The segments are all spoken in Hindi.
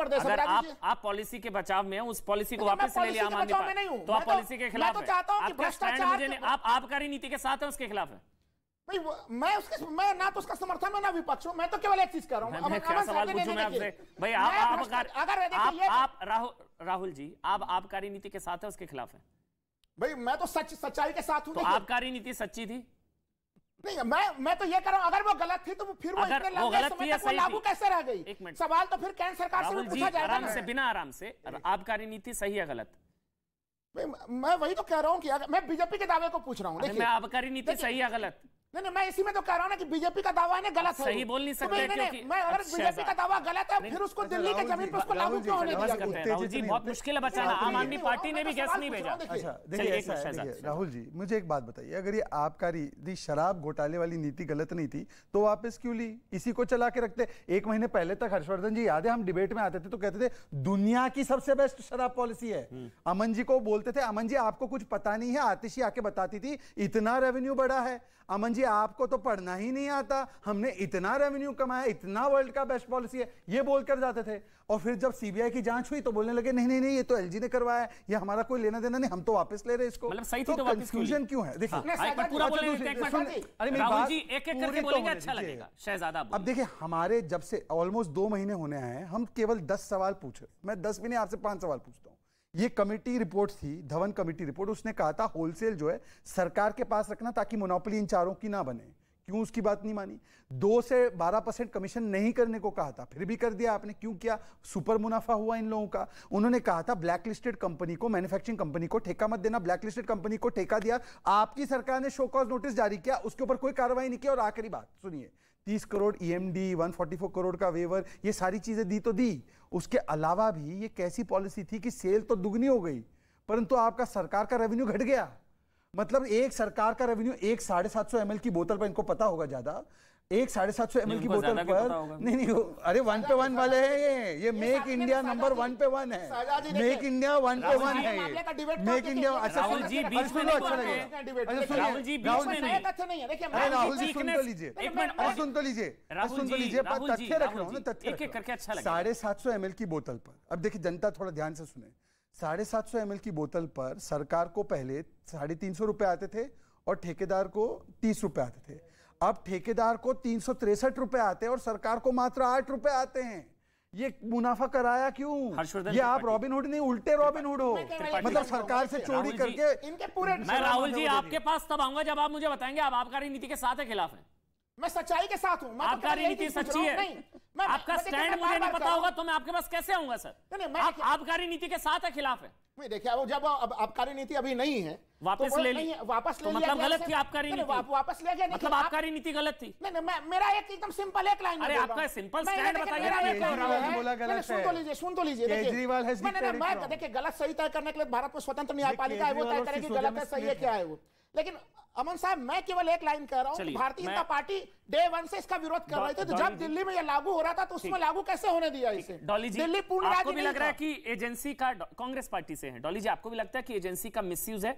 प्रदेश अगर आप आप पॉलिसी के बचाव में उस पॉलिसी को वापस ले लिया आम आदमी तो आप तो पॉलिसी के खिलाफ आप आपकारी नीति के साथ उसके खिलाफ है मैं उसके मैं ना तो उसका समर्थन में ना विपक्ष मैं तो केवल एक चीज कर रहा सवाल पूछूं मैं आपसे भाई आप अगर आप राहुल जी आप आपकारी नीति के साथ है उसके खिलाफ है भाई मैं तो सच सच्चाई के साथ हूँ तो आपकारी नीति सच्ची थी नहीं मैं मैं तो ये कह रहा हूँ अगर वो गलत थी तो वो फिर वो इतने गलत समय तक लागू कैसे रह गई एक मिनट सवाल तो फिर केंद्र सरकार से पूछा जाएगा आराम से बिना आराम से आबकारी नीति सही है गलत मैं वही तो कह रहा हूँ कि मैं बीजेपी के दावे को पूछ रहा हूँ आबकारी नीति सही है गलत नहीं नहीं मैं इसी में तो कह रहा हूँ ना कि बीजेपी का दावा इन्हें गलत है सही बोल नहीं तो सकते तो क्योंकि मैं अगर अच्छा, बीजेपी का दावा गलत है फिर उसको दिल्ली के जमीन पर उसको लागू क्यों होने दिया राहुल जी बहुत मुश्किल है बचाना आम आदमी पार्टी ने भी गैस नहीं भेजा देखिए राहुल जी मुझे एक बात बताइए अगर ये आबकारी शराब घोटाले वाली नीति गलत नहीं थी तो वापस क्यों ली इसी को चला के रखते एक महीने पहले तक हर्षवर्धन जी याद है हम डिबेट में आते थे तो कहते थे दुनिया की सबसे बेस्ट शराब पॉलिसी है हम्म। अमन जी को बोलते थे अमन जी आपको कुछ पता नहीं है आतिशी आके बताती थी इतना रेवेन्यू बढ़ा है अमन जी आपको तो पढ़ना ही नहीं आता हमने इतना रेवेन्यू कमाया इतना वर्ल्ड का बेस्ट पॉलिसी है ये बोलकर जाते थे और फिर जब सीबीआई की जांच हुई तो बोलने लगे नहीं नहीं नहीं ये तो एलजी ने करवाया है ये हमारा कोई लेना देना नहीं हम तो वापस ले रहे इसको मतलब सही तो, तो कंफ्यूजन क्यों है देखिए हाँ, तो अच्छा अब देखिए हमारे जब से ऑलमोस्ट दो महीने होने आए हैं हम केवल दस सवाल पूछे मैं दस भी नहीं आपसे पांच सवाल पूछता हूँ ये कमेटी रिपोर्ट थी धवन कमेटी रिपोर्ट उसने कहा था होलसेल जो है सरकार के पास रखना ताकि मोनोपली इन चारों की ना बने क्यों उसकी बात नहीं मानी दो से बारह परसेंट कमीशन नहीं करने को कहा था फिर भी कर दिया आपने क्यों किया सुपर मुनाफा हुआ इन लोगों का उन्होंने कहा था ब्लैक लिस्टेड कंपनी को मैन्युफैक्चरिंग कंपनी को ठेका मत देना ब्लैक लिस्टेड कंपनी को ठेका दिया आपकी सरकार ने शोकॉज नोटिस जारी किया उसके ऊपर कोई कार्रवाई नहीं किया और आखिरी बात सुनिए तीस crore E M D one forty four crore का वेवर ये सारी चीज़ें दी तो दी उसके अलावा भी ये कैसी पॉलिसी थी कि सेल तो दुगनी हो गई परंतु आपका सरकार का रेवेन्यू घट गया मतलब एक सरकार का रेवेन्यू एक साढ़े सात सौ एम की बोतल पर इनको पता होगा ज़्यादा एक साढ़े सात सौ एम की बोतल पर नहीं नहीं अरे वन पे वन वाले हैं ये ये मेक इंडिया नंबर वन पे वन है मेक इंडिया वन पे वन है मेक इंडिया अच्छा, अच्छा, अच्छा राहुल जी बीच में अच्छा राहुल जी बीच में नहीं है देखिए राहुल जी सुन तो लीजिए एक सुन तो लीजिए सुन तो लीजिए तथ्य रख रहा हूँ ना तथ्य अच्छा साढ़े सात सौ एम की बोतल पर अब देखिए जनता थोड़ा ध्यान से सुने साढ़े सात सौ एम की बोतल पर सरकार को पहले साढ़े तीन सौ रुपए आते थे और ठेकेदार को तीस रुपए आते थे अब ठेकेदार को तीन सौ तिरसठ रुपए आते हैं और सरकार को मात्र आठ रुपए आते हैं ये मुनाफा कराया क्यों ये आप हुड नहीं उल्टे हुड हो मतलब सरकार से चोरी करके इनके पूरे मैं राहुल जी आपके पास तब आऊंगा जब आप मुझे बताएंगे आप आबकारी नीति के साथ खिलाफ है मैं सच्चाई के साथ हूँ तो आपका रणनीति सच्ची है नहीं मैं, आपका स्टैंड मुझे नहीं पता होगा तो मैं आपके पास कैसे आऊंगा सर नहीं, मैं आप आपकारी नीति के साथ है खिलाफ है नहीं देखिए अब जब अब आपकारी नीति अभी नहीं है तो वापस तो ले ली वापस ले तो मतलब गलत थी आपकारी नीति वापस ले गया मतलब आपकारी नीति गलत थी नहीं नहीं मेरा एक एकदम सिंपल एक लाइन अरे आपका सिंपल स्टैंड बताइए बोला गलत है सुन तो लीजिए सुन तो लीजिए केजरीवाल हैज मैं देखिए गलत सही तय करने के लिए भारत में स्वतंत्र न्यायपालिका है वो तय करेगी गलत है सही है क्या है वो लेकिन अमन साहब मैं केवल एक लाइन कह रहा हूँ भारतीय जनता पार्टी डे वन से इसका विरोध कर रहे थे तो जब दिल्ली में ये लागू हो रहा था तो उसमें लागू कैसे होने दिया इसे डॉली जी दिल्ली पूर्ण आपको भी लग रहा है कि एजेंसी का कांग्रेस पार्टी से है डॉली जी आपको भी लगता है कि एजेंसी का मिस है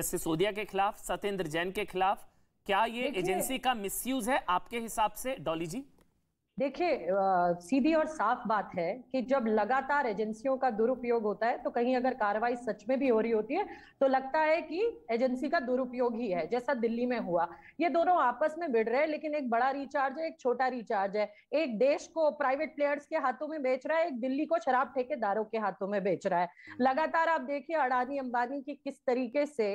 एस सिसोदिया के खिलाफ सत्येंद्र जैन के खिलाफ क्या ये एजेंसी का मिसयूज है आपके हिसाब से डॉली जी देखिए सीधी और साफ बात है कि जब लगातार एजेंसियों का दुरुपयोग होता है तो कहीं अगर कार्रवाई सच में भी हो रही होती है तो लगता है कि एजेंसी का दुरुपयोग ही है जैसा दिल्ली में हुआ ये दोनों आपस में भिड़ रहे हैं लेकिन एक बड़ा रिचार्ज है एक छोटा रिचार्ज है एक देश को प्राइवेट प्लेयर्स के हाथों में बेच रहा है एक दिल्ली को शराब ठेकेदारों के हाथों में बेच रहा है हम्म। लगातार आप देखिए अडानी अंबानी की किस तरीके से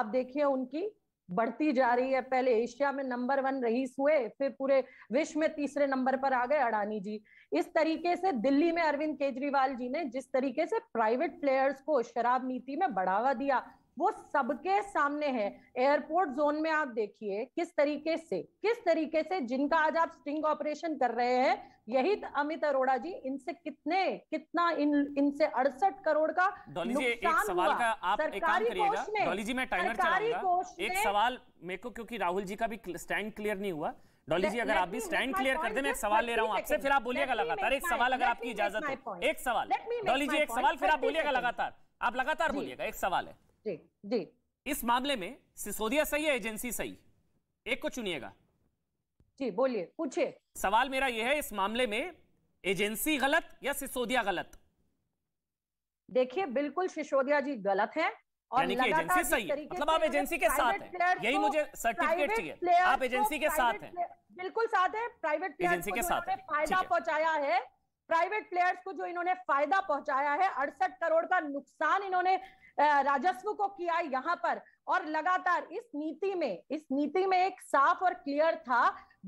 आप देखिए उनकी बढ़ती जा रही है पहले एशिया में नंबर वन रईस हुए फिर पूरे विश्व में तीसरे नंबर पर आ गए अडानी जी इस तरीके से दिल्ली में अरविंद केजरीवाल जी ने जिस तरीके से प्राइवेट प्लेयर्स को शराब नीति में बढ़ावा दिया वो सबके सामने है एयरपोर्ट जोन में आप देखिए किस तरीके से किस तरीके से जिनका आज आप स्टिंग ऑपरेशन कर रहे हैं यही तो अमित अरोड़ा जी इनसे कितने कितना इन इनसे अड़सठ करोड़ का नुकसान सवाल हुआ। का आप एक काम करिएगा जी मैं टाइमर चलाऊंगा एक सवाल मेरे को क्योंकि राहुल जी का भी स्टैंड क्लियर नहीं हुआ डॉली जी अगर आप भी स्टैंड क्लियर कर दे मैं एक सवाल ले रहा हूँ आपसे फिर आप बोलिएगा लगातार एक सवाल अगर आपकी इजाजत है एक सवाल डॉली जी एक सवाल फिर आप बोलिएगा लगातार आप लगातार बोलिएगा एक सवाल है जी इस मामले में सिसोदिया सही है एजेंसी सही एक को चुनिएगा जी बोलिए पूछिए सवाल मेरा यह है इस मामले में एजेंसी गलत या सिसोदिया गलत देखिए बिल्कुल सिसोदिया जी गलत है और एजेंसी सही है मतलब आप एजेंसी के साथ हैं यही मुझे सर्टिफिकेट चाहिए आप एजेंसी के साथ हैं बिल्कुल साथ तो है प्राइवेट एजेंसी के साथ फायदा पहुंचाया है प्राइवेट प्लेयर्स को जो इन्होंने फायदा पहुंचाया है अड़सठ करोड़ का नुकसान इन्होंने राजस्व को किया यहाँ पर और लगातार इस नीति में इस नीति में एक साफ और क्लियर था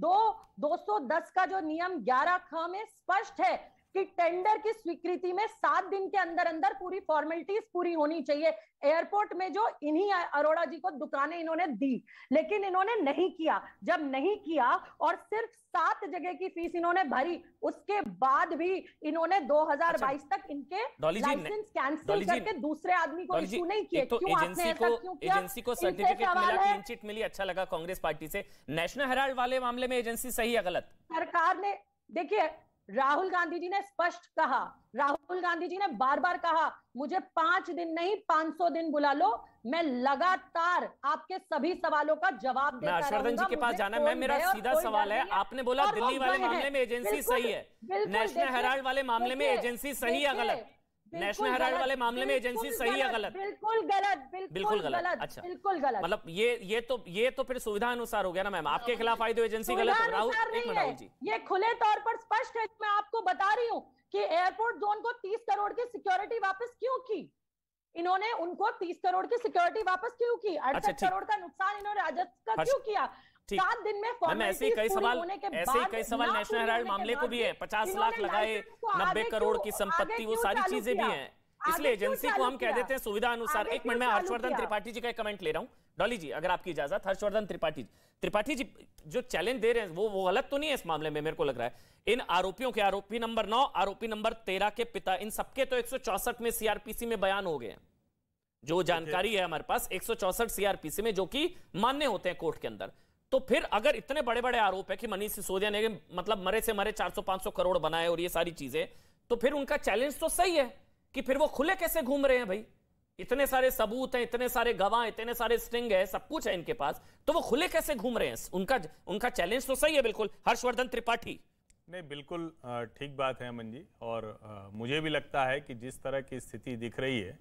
दो 210 का जो नियम 11 ख में स्पष्ट है कि टेंडर की स्वीकृति में सात दिन के अंदर अंदर पूरी फॉर्मेलिटीज पूरी होनी चाहिए एयरपोर्ट में जो इन्हीं अरोड़ा जी को दुकानें इन्होंने दी लेकिन इन्होंने नहीं किया जब नहीं किया और सिर्फ सात जगह की फीस इन्होंने भरी उसके बाद भी इन्होंने 2022 अच्छा। तक इनके लाइसेंस कैंसिल करके दूसरे आदमी को इशू नहीं किए तो क्यों एजेंसी को एजेंसी को सर्टिफिकेट मिला क्लीन चिट मिली अच्छा लगा कांग्रेस पार्टी से नेशनल हेराल्ड वाले मामले में एजेंसी सही या गलत सरकार ने देखिए राहुल गांधी जी ने स्पष्ट कहा राहुल गांधी जी ने बार बार कहा मुझे पांच दिन नहीं पांच सौ दिन बुला लो मैं लगातार आपके सभी सवालों का जवाब मैं हर्षवर्धन जी के पास जाना मैं मेरा सीधा सवाल है आपने बोला दिल्ली वाले मामले में एजेंसी सही है नेशनल हेराल्ड वाले मामले में एजेंसी सही है गलत नेशनल हेराल्ड वाले मामले में एजेंसी सही या गलत बिल्कुल गलत बिल्कुल गलत अच्छा बिल्कुल गलत मतलब ये ये तो ये तो फिर सुविधा अनुसार हो गया ना मैम आपके खिलाफ आई तो एजेंसी गलत राहुल जी ये खुले तौर पर स्पष्ट है मैं आपको बता रही हूँ कि एयरपोर्ट जोन को तीस करोड़ की सिक्योरिटी वापस क्यों की इन्होंने उनको 30 करोड़ की सिक्योरिटी वापस क्यों की अड़सठ अच्छा, करोड़ का नुकसान इन्होंने राजस्व का क्यों किया सात दिन में मैम ऐसे कई सवाल ऐसे कई सवाल नेशनल हेराल्ड मामले को भी है पचास लाख लगाए नब्बे करोड़ की संपत्ति वो सारी चीजें भी है इसलिए एजेंसी को हम कह देते हैं सुविधा अनुसार एक मिनट में हर्षवर्धन त्रिपाठी जी का कमेंट ले रहा हूं डॉली जी अगर आपकी इजाजत हर्षवर्धन त्रिपाठी त्रिपाठी जी जो चैलेंज दे रहे हैं वो वो गलत तो नहीं है इस मामले में मेरे को लग रहा है इन आरोपियों के आरोपी नंबर नौ आरोपी नंबर तेरह के पिता इन सबके तो एक में सीआरपीसी में बयान हो गए हैं जो जानकारी है हमारे पास एक सीआरपीसी में जो कि मान्य होते हैं कोर्ट के अंदर तो फिर अगर इतने बड़े बड़े आरोप है कि मनीष सिसोदिया ने मतलब मरे से मरे 400-500 करोड़ बनाए और ये सारी चीजें तो फिर उनका चैलेंज तो सही है कि फिर वो खुले कैसे घूम रहे हैं भाई इतने सारे सबूत हैं इतने सारे गवाह इतने सारे स्ट्रिंग है सब कुछ है इनके पास तो वो खुले कैसे घूम रहे हैं उनका उनका चैलेंज तो सही है बिल्कुल हर्षवर्धन त्रिपाठी नहीं बिल्कुल ठीक बात है अमन जी और मुझे भी लगता है कि जिस तरह की स्थिति दिख रही है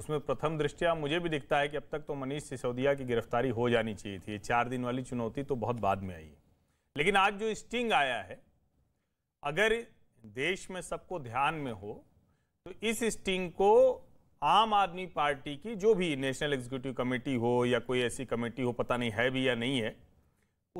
उसमें प्रथम दृष्टिया मुझे भी दिखता है कि अब तक तो मनीष सिसोदिया की गिरफ्तारी हो जानी चाहिए थी चार दिन वाली चुनौती तो बहुत बाद में आई लेकिन आज जो स्टिंग आया है अगर देश में सबको ध्यान में हो तो इस स्टिंग को आम आदमी पार्टी की जो भी नेशनल एग्जीक्यूटिव कमेटी हो या कोई ऐसी कमेटी हो पता नहीं है भी या नहीं है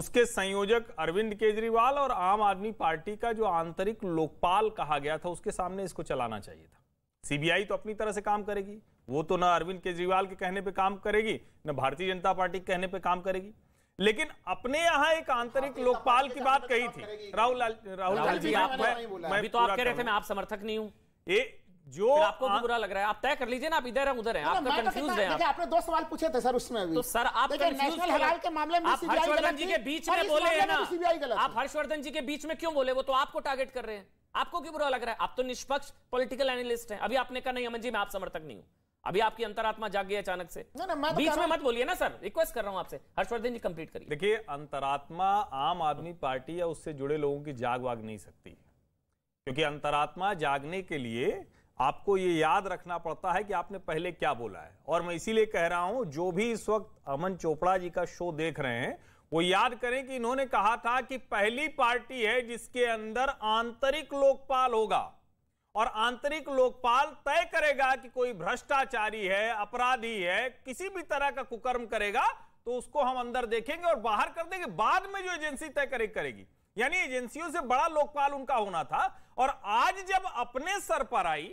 उसके संयोजक अरविंद केजरीवाल और आम आदमी पार्टी का जो आंतरिक लोकपाल कहा गया था उसके सामने इसको चलाना चाहिए था सीबीआई तो अपनी तरह से काम करेगी वो तो ना अरविंद केजरीवाल के कहने पे काम करेगी ना भारतीय जनता पार्टी के कहने पे काम करेगी लेकिन अपने यहाँ एक आंतरिक लोकपाल की बात कही थी राहुल राहुल जी आप मैं तो आप कह रहे थे मैं आप समर्थक नहीं हूँ ये जो आपको आ... बुरा लग रहा है आप तय कर लीजिए ना आप इधर है उधर है आप कंफ्यूज हैं आप। आपने दो सवाल पूछे थे सर उसमें भी तो सर आप नेशनल हलाल के मामले में आप हर्षवर्धन जी के बीच में बोले हैं ना आप हर्षवर्धन जी के बीच में क्यों बोले वो तो आपको टारगेट कर रहे हैं आपको क्यों बुरा लग रहा है आप तो निष्पक्ष पॉलिटिकल एनालिस्ट हैं अभी आपने कहा नहीं अमन जी मैं आप समर्थक नहीं हूं अभी आपकी अंतरात्मा जाग गई अचानक से ना, ना, मैं तो बीच में मत बोलिए ना सर रिक्वेस्ट कर रहा हूं आपसे हर्षवर्धन जी कंप्लीट करिए देखिए अंतरात्मा आम आदमी पार्टी या उससे जुड़े लोगों की जाग वाग नहीं सकती क्योंकि अंतरात्मा जागने के लिए आपको ये याद रखना पड़ता है कि आपने पहले क्या बोला है और मैं इसीलिए कह रहा हूं जो भी इस वक्त अमन चोपड़ा जी का शो देख रहे हैं वो याद करें कि इन्होंने कहा था कि पहली पार्टी है जिसके अंदर आंतरिक लोकपाल होगा और आंतरिक लोकपाल तय करेगा कि कोई भ्रष्टाचारी है अपराधी है किसी भी तरह का कुकर्म करेगा तो उसको हम अंदर देखेंगे और बाहर कर देंगे बाद में जो एजेंसी तय करे करेगी यानी एजेंसियों से बड़ा लोकपाल उनका होना था और आज जब अपने सर पर आई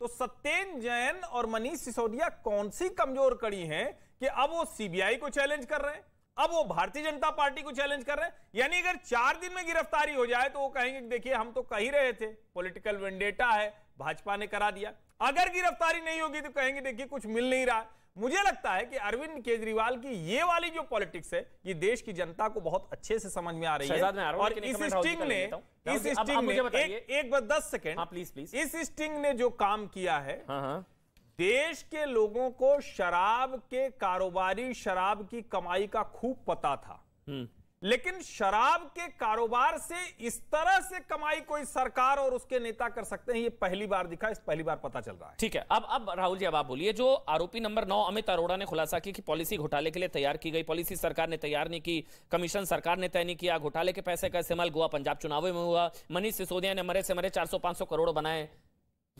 तो सत्येन जैन और मनीष सिसोदिया कौन सी कमजोर कड़ी हैं कि अब वो सीबीआई को चैलेंज कर रहे हैं अब वो भारतीय जनता पार्टी को चैलेंज कर रहे हैं यानी अगर चार दिन में गिरफ्तारी हो जाए तो वो कहेंगे देखिए हम तो कही रहे थे पॉलिटिकल वेंडेटा है भाजपा ने करा दिया अगर गिरफ्तारी नहीं होगी तो कहेंगे देखिए कुछ मिल नहीं रहा है मुझे लगता है कि अरविंद केजरीवाल की ये वाली जो पॉलिटिक्स है ये देश की जनता को बहुत अच्छे से समझ में आ रही है और इस स्टिंग ने इस स्टिंग ने एक बार दस सेकेंड प्लीज प्लीज इस स्टिंग ने जो काम किया है हाँ, हाँ। देश के लोगों को शराब के कारोबारी शराब की कमाई का खूब पता था हम्म। लेकिन शराब के कारोबार से इस तरह से कमाई कोई सरकार और उसके नेता कर सकते हैं ये पहली बार दिखा इस पहली बार पता चल रहा है ठीक है अब अब राहुल जी अब आप बोलिए जो आरोपी नंबर नौ अमित अरोड़ा ने खुलासा किया कि पॉलिसी घोटाले के लिए तैयार की गई पॉलिसी सरकार ने तैयार नहीं की कमीशन सरकार ने तय नहीं किया घोटाले के पैसे का इस्तेमाल गोवा पंजाब चुनावों में हुआ मनीष सिसोदिया ने मरे से मरे चार सौ करोड़ बनाए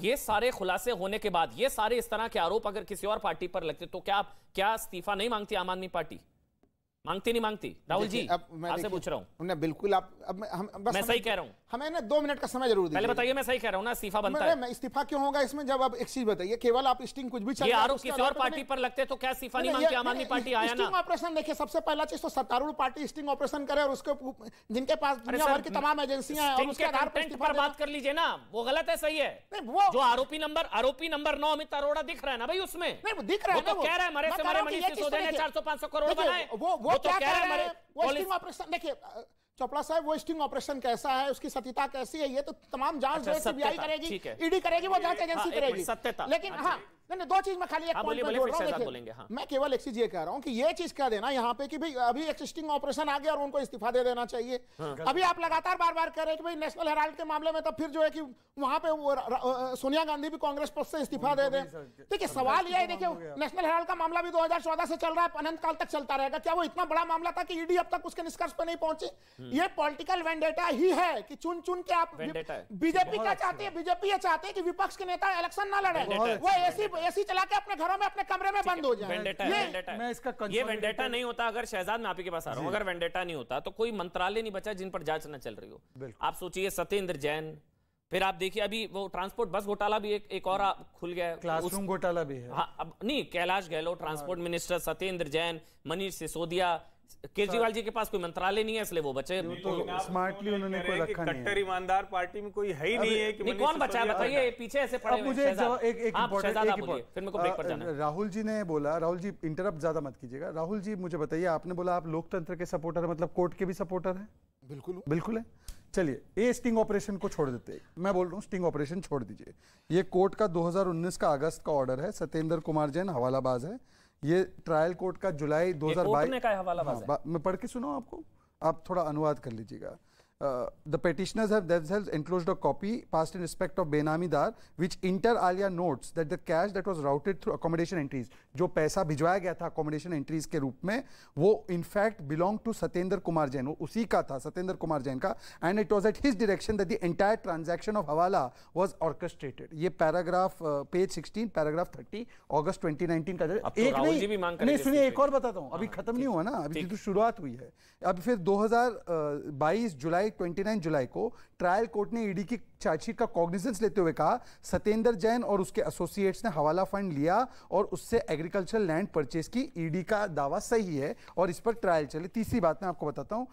ये सारे खुलासे होने के बाद ये सारे इस तरह के आरोप अगर किसी और पार्टी पर लगते तो क्या क्या इस्तीफा नहीं मांगती आम आदमी पार्टी मांगती नहीं मांगती राहुल जी आपसे पूछ रहा हूं बिल्कुल आप अब हम, बस मैं सही कह रहा हूं हमें ना दो मिनट का समय जरूर दीजिए पहले बताइए मैं सही कह रहा हूँ ना इस्तीफा बनता है मैं इस्तीफा क्यों होगा इसमें जब आप एक चीज बताइए केवल आप स्टिंग कुछ भी आरोप किसी और तो पार्टी पर लगते तो क्या इस्तीफा नहीं मांगते आम आदमी पार्टी आया ना ऑपरेशन देखिए सबसे पहला चीज तो सत्तारूढ़ पार्टी स्टिंग ऑपरेशन करे और उसके जिनके पास दुनिया भर की तमाम एजेंसियां हैं उसके आधार पर बात कर लीजिए ना वो गलत है सही है वो जो आरोपी नंबर आरोपी नंबर नौ अमित अरोड़ा दिख रहा है ना भाई उसमें दिख रहा है तो कह रहा है मरे से मरे मनीष सिसोदिया ने चार सौ पांच सौ करोड़ बनाए वो वो तो क्या कह रहा रहे ऑपरेशन देखिए चोपड़ा साहब वेस्टिंग ऑपरेशन कैसा है उसकी सत्यता कैसी है ये तो तमाम जांच अच्छा, सीबीआई करेगी ईडी e करेगी वो जांच हाँ, एजेंसी करेगी सत्यता लेकिन हाँ, हाँ नहीं नहीं दो चीज में खाली एक पॉइंट हाँ, बोल रहा हाँ। मैं केवल एक चीज ये कह रहा हूँ कि ये चीज कह देना यहाँ पे कि भाई अभी एक्सिस्टिंग ऑपरेशन आ गया और उनको इस्तीफा दे देना चाहिए हाँ। अभी आप लगातार बार बार कह रहे हैं कि भाई नेशनल हेराल्ड के मामले में तो फिर जो है कि वहां पे सोनिया गांधी भी कांग्रेस पक्ष से इस्तीफा दे दें देखिए सवाल यह है तो देखिए नेशनल हेराल्ड का मामला भी दो से चल रहा है अनंत काल तक चलता रहेगा क्या वो इतना बड़ा मामला था कि ईडी अब तक उसके निष्कर्ष पर नहीं पहुंची हम्म। ये पॉलिटिकल वेंडेटा ही है कि चुन चुन के आप बीजेपी क्या चाहती है बीजेपी ये चाहते है कि विपक्ष के नेता इलेक्शन ना लड़े वो ऐसी एसी चला के अपने घरों में अपने कमरे में बंद हो जाए वेंडेटा वेंडेटा ये, मैं इसका ये वेंडेटा नहीं होता अगर शहजाद मैं आपके पास आ रहा हूँ अगर वेंडेटा नहीं होता तो कोई मंत्रालय नहीं बचा जिन पर जांच न चल रही हो आप सोचिए सत्येंद्र जैन फिर आप देखिए अभी वो ट्रांसपोर्ट बस घोटाला भी एक एक और खुल गया क्लासरूम घोटाला भी है हाँ अब नहीं कैलाश गहलोत ट्रांसपोर्ट हाँ। मिनिस्टर सत्येंद्र जैन मनीष सिसोदिया केजरीवाल जी के पास कोई मंत्रालय नहीं है इसलिए वो बचे तो स्मार्टली तो उन्होंने कोई रखा नहीं कट्टर ईमानदार पार्टी में कोई है ही नहीं है कि नहीं कौन बचा बताइए पीछे ऐसे पड़े अब मुझे एक एक इंपॉर्टेंट राहुल जी ने बोला राहुल जी इंटरप्ट ज्यादा मत कीजिएगा राहुल जी मुझे बताइए आपने बोला आप लोकतंत्र के सपोर्टर मतलब कोर्ट के भी सपोर्टर है बिल्कुल बिल्कुल है चलिए ये स्टिंग ऑपरेशन को छोड़ देते हैं मैं बोल रहा हूँ स्टिंग ऑपरेशन छोड़ दीजिए ये कोर्ट का 2019 का अगस्त का ऑर्डर है सत्येंद्र कुमार जैन हवालाबाज है ये ट्रायल कोर्ट का जुलाई 2022 का हवाला हाँ, मैं पढ़ के सुनाऊँ आपको आप थोड़ा अनुवाद कर लीजिएगा Uh, the petitioners have themselves enclosed a copy passed in respect of Benami Dar, which inter alia notes that the cash that was routed through accommodation entries. जो पैसा भिजवाया गया था अकोमोडेशन एंट्रीज के रूप में वो in fact belong to Satyendra Kumar Jain उसी का था सत्येंद्र कुमार जैन का and it was at his direction that the entire transaction of hawala was orchestrated ये paragraph page sixteen paragraph thirty August twenty का तो एक नहीं, नहीं सुनिए एक और बताता हूँ अभी हाँ, खत्म नहीं हुआ ना अभी तो शुरुआत हुई है अब फिर दो जुलाई ट्वेंटी जुलाई को ट्रायल कोर्ट ने ईडी e की चार्जशीट का कॉग्निजेंस लेते हुए कहा सत्येंद्र जैन और उसके एसोसिएट्स ने हवाला फंड लिया और उससे एग्री एग्रीकल्चर लैंड परचेज की ईडी e का दावा सही है और इस पर ट्रायल चले तीसरी बात मैं आपको बताता हूँ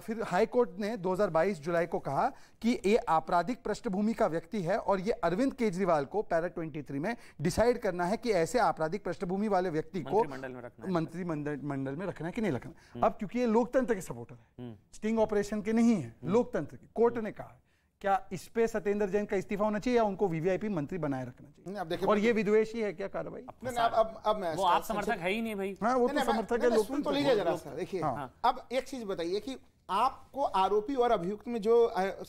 फिर हाई कोर्ट ने 2022 जुलाई को कहा कि ये आपराधिक पृष्ठभूमि का व्यक्ति है और ये अरविंद केजरीवाल को पैरा 23 में डिसाइड करना है कि ऐसे आपराधिक पृष्ठभूमि वाले व्यक्ति को मंत्रिमंडल मंडल में रखना है कि नहीं रखना हम्म। अब क्योंकि ये लोकतंत्र के सपोर्टर है स्टिंग ऑपरेशन के नहीं है हम्म। लोकतंत्र के कोर्ट ने कहा क्या इस पे सत्येंद्र जैन का इस्तीफा होना चाहिए या उनको वीवीआईपी मंत्री बनाए रखना चाहिए आप देखिए और ये विद्वेषी है क्या कार्रवाई अब अब अब मैं वो आप अच्छा- समर्थक है ही नहीं भाई हाँ वो तो समर्थक है लोग तो लीजिए जरा देखिए हाँ। हाँ। अब एक चीज बताइए कि आपको आरोपी और अभियुक्त में जो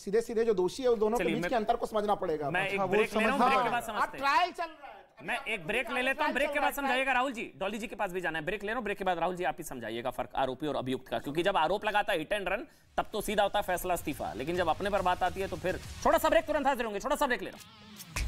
सीधे सीधे जो दोषी है वो दोनों के बीच के अंतर को समझना पड़ेगा मैं अच्छा, एक ब्रेक ब्रेक ले रहा हूं के बाद हाँ। समझते आप ट्रायल चल रहा है मैं अच्छा, एक ब्रेक ले लेता हूँ ब्रेक के बाद समझाइएगा राहुल जी डॉली जी के पास भी जाना है ब्रेक ले रहा ब्रेक के बाद राहुल जी आप ही समझाइएगा फर्क आरोपी और अभियुक्त का क्योंकि जब आरोप लगाता है हिट एंड रन तब तो सीधा होता है फैसला इस्तीफा लेकिन जब अपने पर बात आती है तो फिर थोड़ा सा ब्रेक तुरंत हाजिर होंगे थोड़ा सा ब्रेक ले रहा हूँ